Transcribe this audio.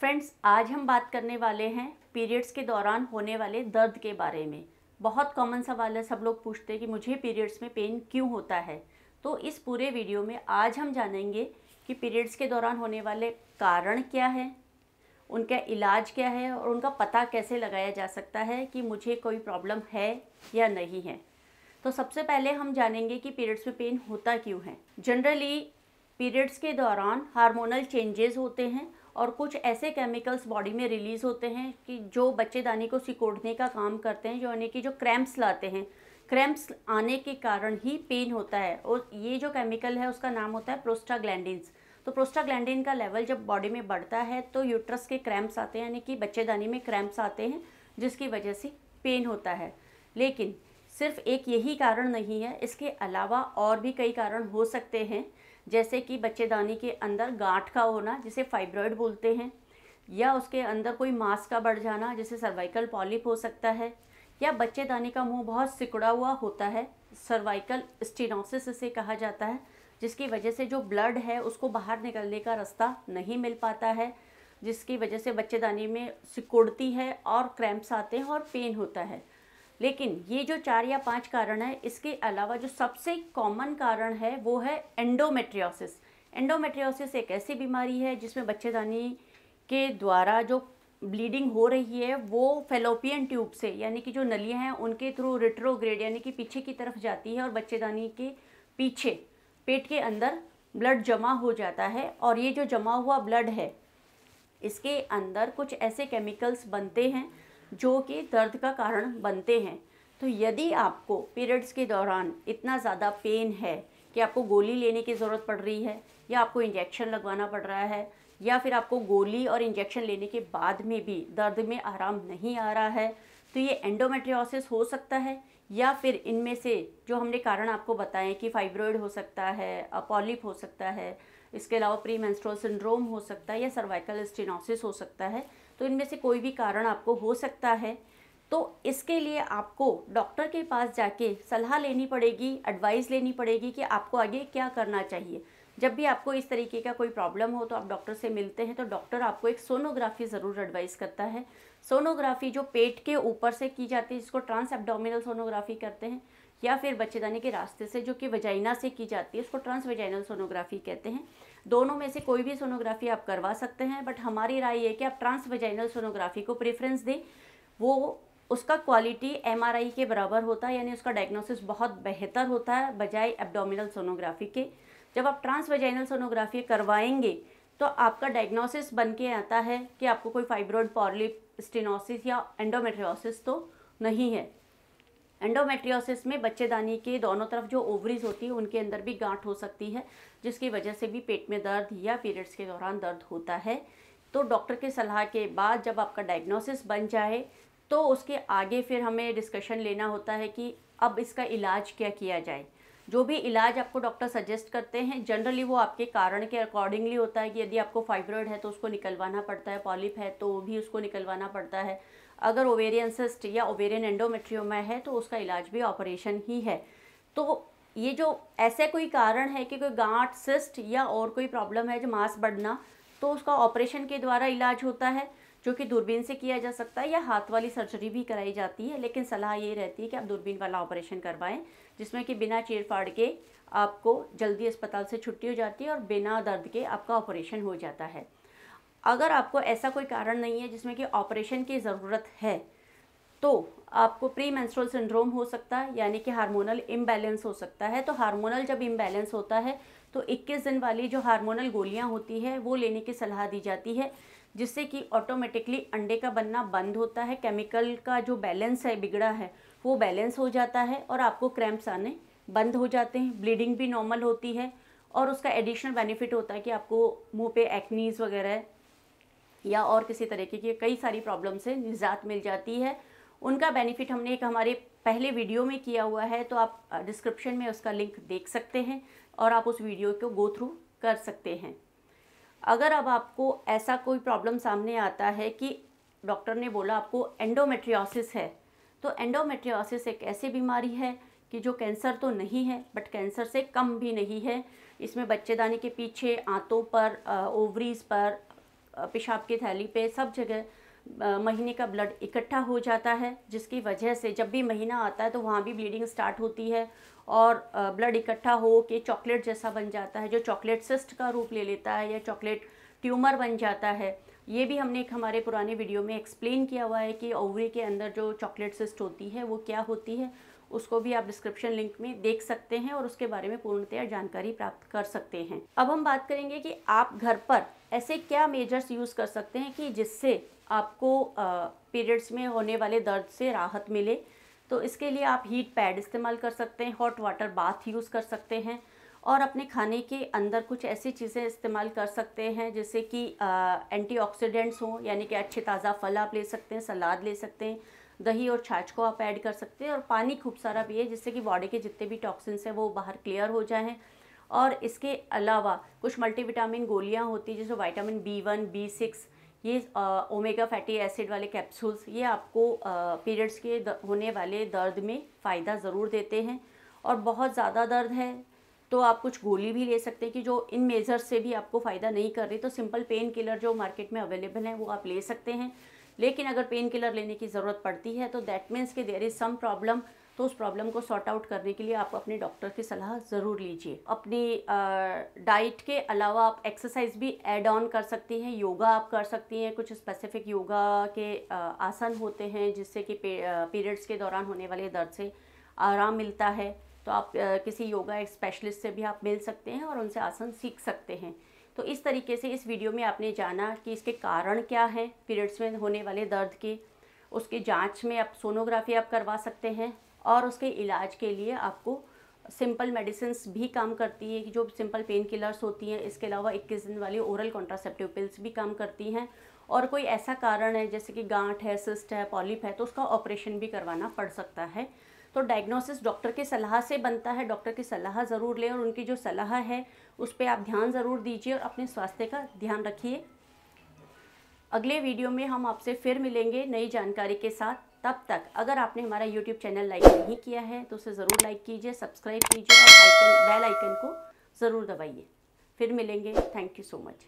friends आज हम बात करने वाले हैं पीरियड्स के दौरान होने वाले दर्द के बारे में बहुत कॉमन सवाल है सब लोग पूछते हैं कि मुझे पीरियड्स में पेन क्यों होता है तो इस पूरे वीडियो में आज हम जानेंगे कि पीरियड्स के दौरान होने वाले कारण क्या है उनका इलाज क्या है और उनका पता कैसे लगाया जा सकता है कि मुझे कोई प्रॉब्लम है या नहीं है तो सबसे पहले हम जानेंगे कि पीरियड्स में पेन होता क्यों है जनरली पीरियड्स के दौरान हार्मोनल चेंजेस होते हैं और कुछ ऐसे केमिकल्स बॉडी में रिलीज़ होते हैं कि जो बच्चेदानी को सिकोड़ने का काम करते हैं जो यानी कि जो क्रैम्प्स लाते हैं क्रैम्प्स आने के कारण ही पेन होता है और ये जो केमिकल है उसका नाम होता है प्रोस्टाग्लैंडिन्स तो प्रोस्टाग्लैंडिन का लेवल जब बॉडी में बढ़ता है तो यूट्रस के क्रैम्प्स आते हैं यानी कि बच्चेदानी में क्रैम्प्स आते हैं जिसकी वजह से पेन होता है लेकिन सिर्फ एक यही कारण नहीं है इसके अलावा और भी कई कारण हो सकते हैं जैसे कि बच्चेदानी के अंदर गांठ का होना जिसे फाइब्रॉयड बोलते हैं या उसके अंदर कोई मांस का बढ़ जाना जिसे सर्वाइकल पॉलिप हो सकता है या बच्चेदानी का मुंह बहुत सिकुड़ा हुआ होता है सर्वाइकल स्टिनोसिस इसे कहा जाता है जिसकी वजह से जो ब्लड है उसको बाहर निकलने का रास्ता नहीं मिल पाता है जिसकी वजह से बच्चेदानी में सिकुड़ती है और क्रैम्प्स आते हैं और पेन होता है लेकिन ये जो चार या पांच कारण है इसके अलावा जो सबसे कॉमन कारण है वो है एंडोमेट्रियोसिस एंडोमेट्रियोसिस एक ऐसी बीमारी है जिसमें बच्चेदानी के द्वारा जो ब्लीडिंग हो रही है वो फेलोपियन ट्यूब से यानी कि जो नलियाँ हैं उनके थ्रू रिट्रोग्रेड यानी कि पीछे की तरफ जाती है और बच्चेदानी के पीछे पेट के अंदर ब्लड जमा हो जाता है और ये जो जमा हुआ ब्लड है इसके अंदर कुछ ऐसे केमिकल्स बनते हैं जो कि दर्द का कारण बनते हैं तो यदि आपको पीरियड्स के दौरान इतना ज़्यादा पेन है कि आपको गोली लेने की ज़रूरत पड़ रही है या आपको इंजेक्शन लगवाना पड़ रहा है या फिर आपको गोली और इंजेक्शन लेने के बाद में भी दर्द में आराम नहीं आ रहा है तो ये एंडोमेट्रियोसिस हो सकता है या फिर इनमें से जो हमने कारण आपको बताएं कि फाइब्रॉइड हो सकता है अपॉलिप हो सकता है इसके अलावा प्री सिंड्रोम हो सकता है या सर्वाइकल स्टेनोसिस हो सकता है तो इनमें से कोई भी कारण आपको हो सकता है तो इसके लिए आपको डॉक्टर के पास जाके सलाह लेनी पड़ेगी एडवाइस लेनी पड़ेगी कि आपको आगे क्या करना चाहिए जब भी आपको इस तरीके का कोई प्रॉब्लम हो तो आप डॉक्टर से मिलते हैं तो डॉक्टर आपको एक सोनोग्राफी ज़रूर एडवाइस करता है सोनोग्राफी जो पेट के ऊपर से की जाती है जिसको ट्रांस एबडोमिनल सोनोग्राफी करते हैं या फिर बच्चेदानी के रास्ते से जो कि वजाइना से की जाती है उसको ट्रांस वजाइनल सोनोग्राफी कहते हैं दोनों में से कोई भी सोनोग्राफी आप करवा सकते हैं बट हमारी राय ये कि आप ट्रांस वजाइनल सोनोग्राफी को प्रेफरेंस दें वो उसका क्वालिटी एम के बराबर होता है यानी उसका डायग्नोसिस बहुत बेहतर होता है बजाय एबडोमिनल सोनोग्राफी के जब आप ट्रांस वजाइनल सोनोग्राफी करवाएंगे तो आपका डायग्नोसिस बन के आता है कि आपको कोई फाइब्रोड पॉलिप स्टिनोसिस या एंडोमेट्रियोसिस तो नहीं है एंडोमेट्रियोसिस में बच्चेदानी के दोनों तरफ जो ओवरीज होती है उनके अंदर भी गांठ हो सकती है जिसकी वजह से भी पेट में दर्द या पीरियड्स के दौरान दर्द होता है तो डॉक्टर के सलाह के बाद जब आपका डायग्नोसिस बन जाए तो उसके आगे फिर हमें डिस्कशन लेना होता है कि अब इसका इलाज क्या किया जाए जो भी इलाज आपको डॉक्टर सजेस्ट करते हैं जनरली वो आपके कारण के अकॉर्डिंगली होता है कि यदि आपको फाइब्रॉइड है तो उसको निकलवाना पड़ता है पॉलिप है तो भी उसको निकलवाना पड़ता है अगर ओवेरियन सिस्ट या ओवेरियन एंडोमेट्रियोमा है तो उसका इलाज भी ऑपरेशन ही है तो ये जो ऐसे कोई कारण है कि कोई गांठ सिस्ट या और कोई प्रॉब्लम है जो मांस बढ़ना तो उसका ऑपरेशन के द्वारा इलाज होता है जो कि दूरबीन से किया जा सकता है या हाथ वाली सर्जरी भी कराई जाती है लेकिन सलाह ये रहती है कि आप दूरबीन वाला ऑपरेशन करवाएं जिसमें कि बिना फाड़ के आपको जल्दी अस्पताल से छुट्टी हो जाती है और बिना दर्द के आपका ऑपरेशन हो जाता है अगर आपको ऐसा कोई कारण नहीं है जिसमें कि ऑपरेशन की ज़रूरत है तो आपको प्री मेंस्ट्रुअल सिंड्रोम हो सकता है यानी कि हार्मोनल इम्बैलेंस हो सकता है तो हार्मोनल जब इम्बैलेंस होता है तो 21 दिन वाली जो हार्मोनल गोलियां होती है वो लेने की सलाह दी जाती है जिससे कि ऑटोमेटिकली अंडे का बनना बंद होता है केमिकल का जो बैलेंस है बिगड़ा है वो बैलेंस हो जाता है और आपको क्रैम्प्स आने बंद हो जाते हैं ब्लीडिंग भी नॉर्मल होती है और उसका एडिशनल बेनिफिट होता है कि आपको मुंह पे एक्नीज़ वगैरह या और किसी तरीके की कई सारी प्रॉब्लम से निजात मिल जाती है उनका बेनिफिट हमने एक हमारे पहले वीडियो में किया हुआ है तो आप डिस्क्रिप्शन में उसका लिंक देख सकते हैं और आप उस वीडियो को गो थ्रू कर सकते हैं अगर अब आपको ऐसा कोई प्रॉब्लम सामने आता है कि डॉक्टर ने बोला आपको एंडोमेट्रियोसिस है तो एंडोमेट्रियोसिस एक ऐसी बीमारी है कि जो कैंसर तो नहीं है बट कैंसर से कम भी नहीं है इसमें बच्चेदानी के पीछे आंतों पर ओवरीज पर पेशाब की थैली पे सब जगह महीने का ब्लड इकट्ठा हो जाता है जिसकी वजह से जब भी महीना आता है तो वहाँ भी ब्लीडिंग स्टार्ट होती है और ब्लड इकट्ठा हो के चॉकलेट जैसा बन जाता है जो चॉकलेट सिस्ट का रूप ले लेता है या चॉकलेट ट्यूमर बन जाता है ये भी हमने एक हमारे पुराने वीडियो में एक्सप्लेन किया हुआ है कि ओवरी के अंदर जो चॉकलेट सिस्ट होती है वो क्या होती है उसको भी आप डिस्क्रिप्शन लिंक में देख सकते हैं और उसके बारे में पूर्णतया जानकारी प्राप्त कर सकते हैं अब हम बात करेंगे कि आप घर पर ऐसे क्या मेजर्स यूज़ कर सकते हैं कि जिससे आपको पीरियड्स में होने वाले दर्द से राहत मिले तो इसके लिए आप हीट पैड इस्तेमाल कर सकते हैं हॉट वाटर बाथ यूज़ कर सकते हैं और अपने खाने के अंदर कुछ ऐसी चीज़ें इस्तेमाल कर सकते हैं जैसे कि एंटीऑक्सीडेंट्स हों यानी कि अच्छे ताज़ा फल आप ले सकते हैं सलाद ले सकते हैं दही और छाछ को आप ऐड कर सकते हैं और पानी खूब सारा पिए जिससे कि बॉडी के जितने भी टॉक्सिन्स हैं वो बाहर क्लियर हो जाएँ और इसके अलावा कुछ मल्टीविटामिन गोलियाँ होती हैं जैसे vitamin B one B six ये ओमेगा फैटी एसिड वाले कैप्सूल्स ये आपको पीरियड्स के होने वाले दर्द में फ़ायदा ज़रूर देते हैं और बहुत ज़्यादा दर्द है तो आप कुछ गोली भी ले सकते हैं कि जो इन मेज़र्स से भी आपको फ़ायदा नहीं कर रही तो सिंपल पेन किलर जो मार्केट में अवेलेबल है वो आप ले सकते हैं लेकिन अगर पेन किलर लेने की ज़रूरत पड़ती है तो दैट मीन्स कि देर इज़ सम प्रॉब्लम तो उस प्रॉब्लम को सॉर्ट आउट करने के लिए आप अपने डॉक्टर की सलाह ज़रूर लीजिए अपनी डाइट के अलावा आप एक्सरसाइज भी एड ऑन कर सकती हैं योगा आप कर सकती हैं कुछ स्पेसिफिक योगा के आसन होते हैं जिससे कि पीरियड्स के दौरान होने वाले दर्द से आराम मिलता है तो आप किसी योगा स्पेशलिस्ट से भी आप मिल सकते हैं और उनसे आसन सीख सकते हैं तो इस तरीके से इस वीडियो में आपने जाना कि इसके कारण क्या हैं पीरियड्स में होने वाले दर्द के उसके जांच में आप सोनोग्राफी आप करवा सकते हैं और उसके इलाज के लिए आपको सिंपल मेडिसिन भी काम करती है कि जो सिंपल पेन किलर्स होती हैं इसके अलावा इक्कीस दिन वाली ओरल कॉन्ट्रासेप्टिव पिल्स भी काम करती हैं और कोई ऐसा कारण है जैसे कि गांठ है सिस्ट है पॉलिप है तो उसका ऑपरेशन भी करवाना पड़ सकता है तो डायग्नोसिस डॉक्टर की सलाह से बनता है डॉक्टर की सलाह ज़रूर लें और उनकी जो सलाह है उस पर आप ध्यान ज़रूर दीजिए और अपने स्वास्थ्य का ध्यान रखिए अगले वीडियो में हम आपसे फिर मिलेंगे नई जानकारी के साथ तब तक अगर आपने हमारा यूट्यूब चैनल लाइक नहीं किया है तो उसे ज़रूर लाइक कीजिए सब्सक्राइब कीजिए और आइकन बेल आइकन को ज़रूर दबाइए फिर मिलेंगे थैंक यू सो मच